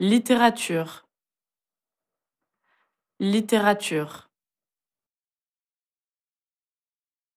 littérature littérature